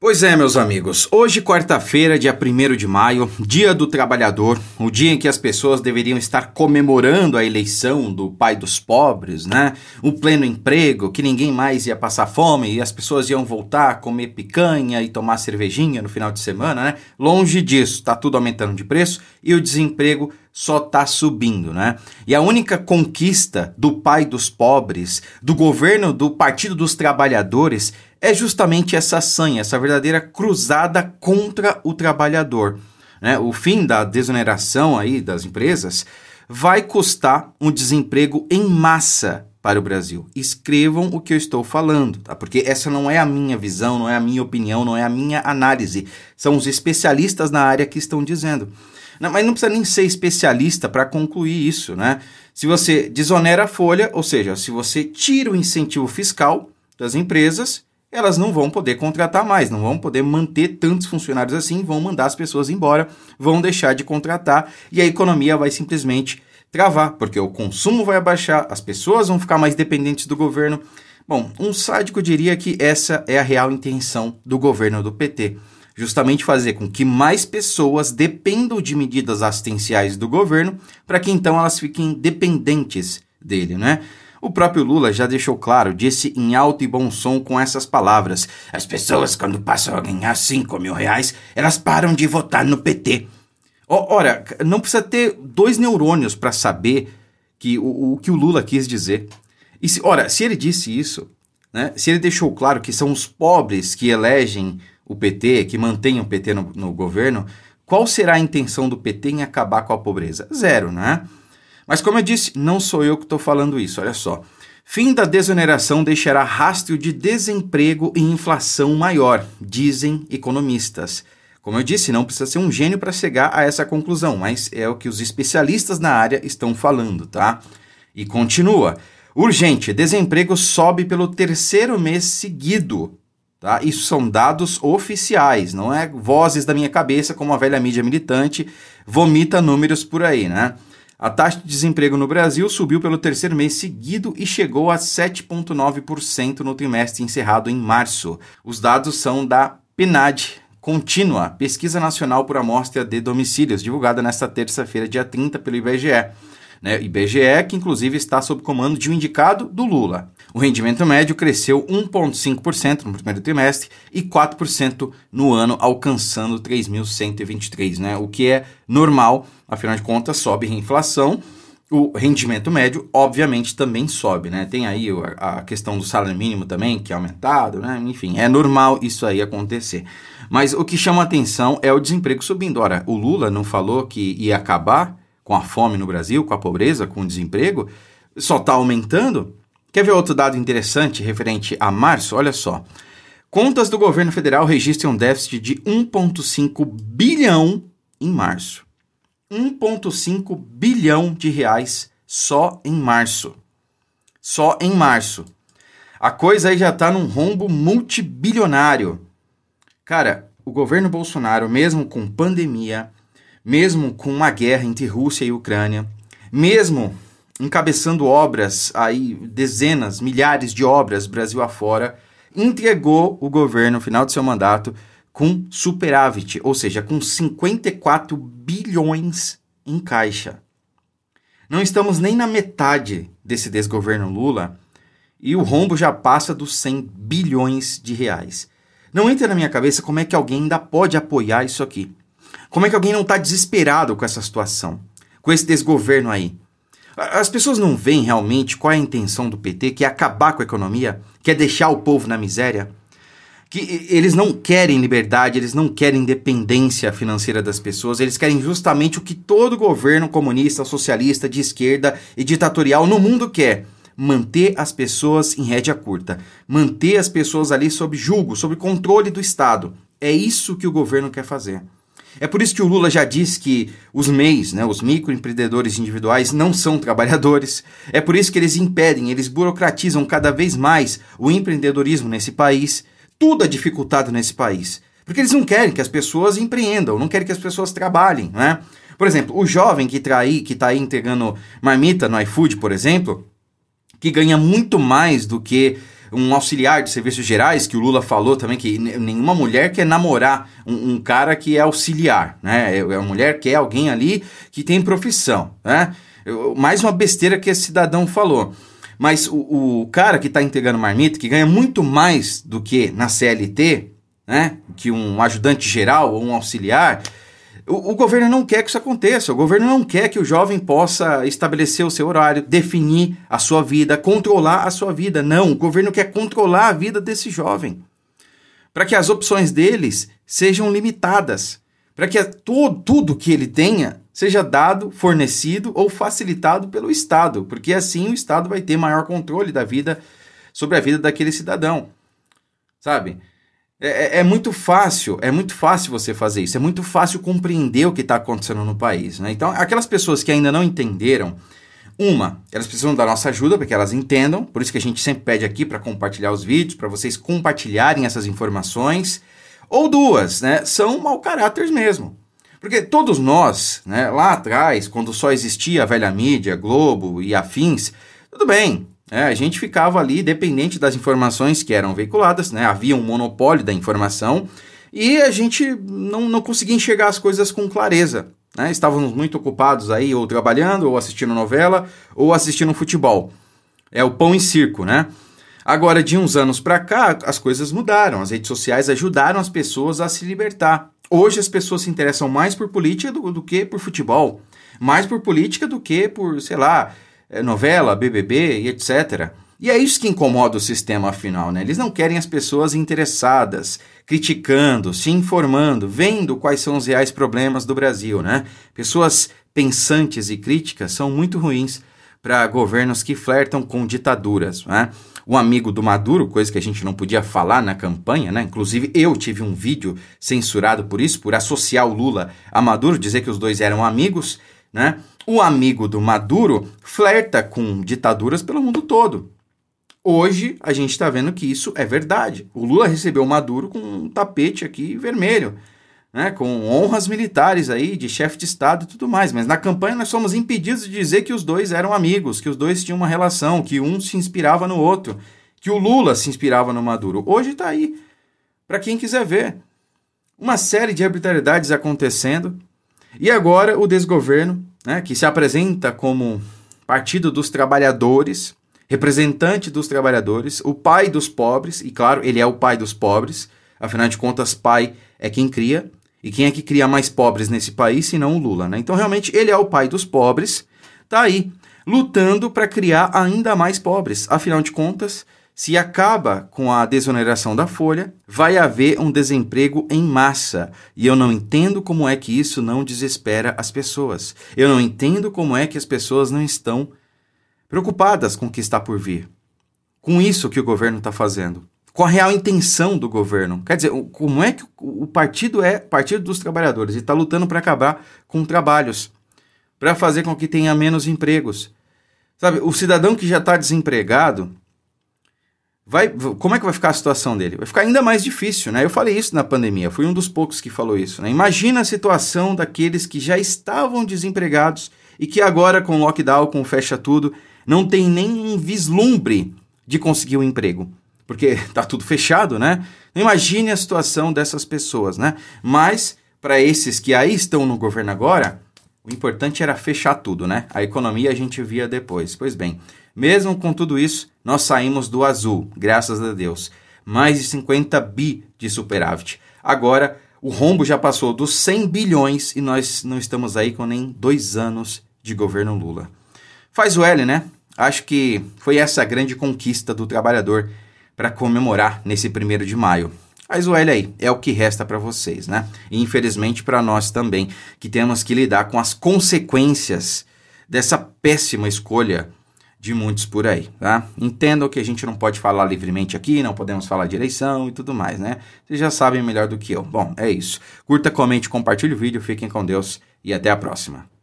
Pois é, meus amigos, hoje, quarta-feira, dia 1 de maio, dia do trabalhador, o dia em que as pessoas deveriam estar comemorando a eleição do pai dos pobres, né? O pleno emprego, que ninguém mais ia passar fome e as pessoas iam voltar a comer picanha e tomar cervejinha no final de semana, né? Longe disso, tá tudo aumentando de preço e o desemprego só tá subindo, né? E a única conquista do pai dos pobres, do governo do Partido dos Trabalhadores, é justamente essa sanha, essa verdadeira cruzada contra o trabalhador. Né? O fim da desoneração aí das empresas vai custar um desemprego em massa para o Brasil. Escrevam o que eu estou falando, tá? Porque essa não é a minha visão, não é a minha opinião, não é a minha análise. São os especialistas na área que estão dizendo. Não, mas não precisa nem ser especialista para concluir isso, né? Se você desonera a folha, ou seja, se você tira o incentivo fiscal das empresas, elas não vão poder contratar mais, não vão poder manter tantos funcionários assim, vão mandar as pessoas embora, vão deixar de contratar e a economia vai simplesmente travar, porque o consumo vai abaixar, as pessoas vão ficar mais dependentes do governo. Bom, um sádico diria que essa é a real intenção do governo do PT. Justamente fazer com que mais pessoas dependam de medidas assistenciais do governo, para que então elas fiquem dependentes dele, né? O próprio Lula já deixou claro, disse em alto e bom som com essas palavras: As pessoas, quando passam a ganhar 5 mil reais, elas param de votar no PT. Ora, não precisa ter dois neurônios para saber que o, o, que o Lula quis dizer. E se, ora, se ele disse isso, né, se ele deixou claro que são os pobres que elegem o PT, que mantêm o PT no, no governo, qual será a intenção do PT em acabar com a pobreza? Zero, né? Mas como eu disse, não sou eu que estou falando isso, olha só. Fim da desoneração deixará rastro de desemprego e inflação maior, dizem economistas. Como eu disse, não precisa ser um gênio para chegar a essa conclusão, mas é o que os especialistas na área estão falando, tá? E continua. Urgente, desemprego sobe pelo terceiro mês seguido. Tá? Isso são dados oficiais, não é vozes da minha cabeça, como a velha mídia militante vomita números por aí, né? A taxa de desemprego no Brasil subiu pelo terceiro mês seguido e chegou a 7,9% no trimestre encerrado em março. Os dados são da PNAD, contínua, Pesquisa Nacional por Amostra de Domicílios, divulgada nesta terça-feira, dia 30, pelo IBGE né, IBGE, que inclusive está sob comando de um indicado do Lula. O rendimento médio cresceu 1,5% no primeiro trimestre e 4% no ano, alcançando 3.123, né, o que é normal, afinal de contas, sobe a inflação o rendimento médio, obviamente, também sobe, né? Tem aí a questão do salário mínimo também, que é aumentado, né? Enfim, é normal isso aí acontecer. Mas o que chama atenção é o desemprego subindo. Ora, o Lula não falou que ia acabar com a fome no Brasil, com a pobreza, com o desemprego, só está aumentando. Quer ver outro dado interessante referente a março? Olha só. Contas do governo federal registram um déficit de 1,5 bilhão em março. 1,5 bilhão de reais só em março. Só em março. A coisa aí já está num rombo multibilionário. Cara, o governo Bolsonaro, mesmo com pandemia, mesmo com uma guerra entre Rússia e Ucrânia, mesmo encabeçando obras, aí dezenas, milhares de obras Brasil afora, entregou o governo no final de seu mandato com superávit, ou seja, com 54 bilhões em caixa. Não estamos nem na metade desse desgoverno Lula e o rombo já passa dos 100 bilhões de reais. Não entra na minha cabeça como é que alguém ainda pode apoiar isso aqui. Como é que alguém não está desesperado com essa situação, com esse desgoverno aí? As pessoas não veem realmente qual é a intenção do PT, que é acabar com a economia, que é deixar o povo na miséria? Que eles não querem liberdade, eles não querem independência financeira das pessoas, eles querem justamente o que todo governo comunista, socialista, de esquerda e ditatorial no mundo quer manter as pessoas em rédea curta, manter as pessoas ali sob julgo, sob controle do Estado. É isso que o governo quer fazer. É por isso que o Lula já diz que os MEIs, né, os microempreendedores individuais, não são trabalhadores. É por isso que eles impedem, eles burocratizam cada vez mais o empreendedorismo nesse país. Tudo é dificultado nesse país. Porque eles não querem que as pessoas empreendam, não querem que as pessoas trabalhem, né? Por exemplo, o jovem que está aí, que está aí entregando marmita no iFood, por exemplo, que ganha muito mais do que um auxiliar de serviços gerais, que o Lula falou também que nenhuma mulher quer namorar um, um cara que é auxiliar, né? É, é A mulher quer é alguém ali que tem profissão, né? mais uma besteira que esse cidadão falou. Mas o, o cara que está integrando marmita, que ganha muito mais do que na CLT, né? Que um ajudante geral ou um auxiliar, o, o, governo não quer que isso aconteça. O governo não quer que o jovem possa estabelecer o seu horário, definir a sua vida, controlar a sua vida. Não, o governo quer controlar a vida desse jovem. Para que as opções deles sejam limitadas. Para que a, todo, tudo que ele tenha seja dado, fornecido ou facilitado pelo Estado. Porque assim o Estado vai ter maior controle da vida sobre a vida daquele cidadão. Sabe? É, é, é, muito fácil, é muito fácil você fazer isso, é muito fácil compreender o que está acontecendo no país. Né? Então, aquelas pessoas que ainda não entenderam, uma, elas precisam da nossa ajuda para que elas entendam, por isso que a gente sempre pede aqui para compartilhar os vídeos, para vocês compartilharem essas informações. Ou duas, né? São mau caráter mesmo. Porque todos nós, né, lá atrás, quando só existia a velha mídia, Globo e afins, tudo bem, é, a gente ficava ali dependente das informações que eram veiculadas, né? havia um monopólio da informação e a gente não, não conseguia enxergar as coisas com clareza. Né? Estávamos muito ocupados aí, ou trabalhando, ou assistindo novela, ou assistindo futebol. É o pão em circo, né? Agora, de uns anos para cá, as coisas mudaram. As redes sociais ajudaram as pessoas a se libertar. Hoje as pessoas se interessam mais por política do, do que por futebol mais por política do que por, sei lá, eh, novela, BBB e etc. E é isso que incomoda o sistema, afinal, né? Eles não querem as pessoas interessadas, criticando, se informando, vendo quais são os reais problemas do Brasil, né? Pessoas pensantes e críticas são muito ruins para governos que flertam com ditaduras, né? Um amigo do Maduro, coisa que a gente não podia falar na campanha, né? Inclusive eu tive um vídeo censurado por isso, por associar o Lula a Maduro, dizer que os dois eram amigos né? O amigo do Maduro flerta com ditaduras pelo mundo todo. Hoje a gente está vendo que isso é verdade. O Lula recebeu o Maduro com um tapete aqui vermelho, né? com honras militares aí de chefe de Estado e tudo mais. Mas na campanha nós fomos impedidos de dizer que os dois eram amigos, que os dois tinham uma relação, que um se inspirava no outro, que o Lula se inspirava no Maduro. Hoje está aí, para quem quiser ver. Uma série de arbitrariedades acontecendo e agora o desgoverno, né, que se apresenta como Partido dos Trabalhadores, representante dos trabalhadores, o pai dos pobres, e claro, ele é o pai dos pobres, afinal de contas, pai é quem cria, e quem é que cria mais pobres nesse país senão o Lula, né? Então, realmente, ele é o pai dos pobres, tá aí, lutando para criar ainda mais pobres. Afinal de contas, se acaba com a desoneração da folha, vai haver um desemprego em massa. E eu não entendo como é que isso não desespera as pessoas. Eu não entendo como é que as pessoas não estão preocupadas com o que está por vir. Com isso que o governo está fazendo. Com a real intenção do governo. Quer dizer, como é que o partido é Partido dos Trabalhadores e está lutando para acabar com trabalhos, para fazer com que tenha menos empregos. Sabe, o cidadão que já está desempregado vai, como é que vai ficar a situação dele? Vai ficar ainda mais difícil, né? Eu falei isso na pandemia, fui um dos poucos que falou isso, né? Imagina a situação daqueles que já estavam desempregados e que agora com lockdown, com fecha tudo, não tem nem um vislumbre de conseguir um emprego, porque tá tudo fechado, né? Então, imagine a situação dessas pessoas, né? Mas para esses que aí estão no governo agora, o importante era fechar tudo, né? A economia a gente via depois. Pois bem, mesmo com tudo isso, nós saímos do azul, graças a Deus. Mais de 50 bi de superávit. Agora, o rombo já passou dos 100 bilhões e nós não estamos aí com nem dois anos de governo Lula. Faz o L, né? Acho que foi essa a grande conquista do trabalhador para comemorar nesse primeiro de maio. Mas o L aí é o que resta para vocês, né? E infelizmente para nós também, que temos que lidar com as consequências dessa péssima escolha de muitos por aí, tá? Entendam que a gente não pode falar livremente aqui, não podemos falar de eleição e tudo mais, né? Vocês já sabem melhor do que eu. Bom, é isso. Curta, comente, compartilhe o vídeo, fiquem com Deus e até a próxima.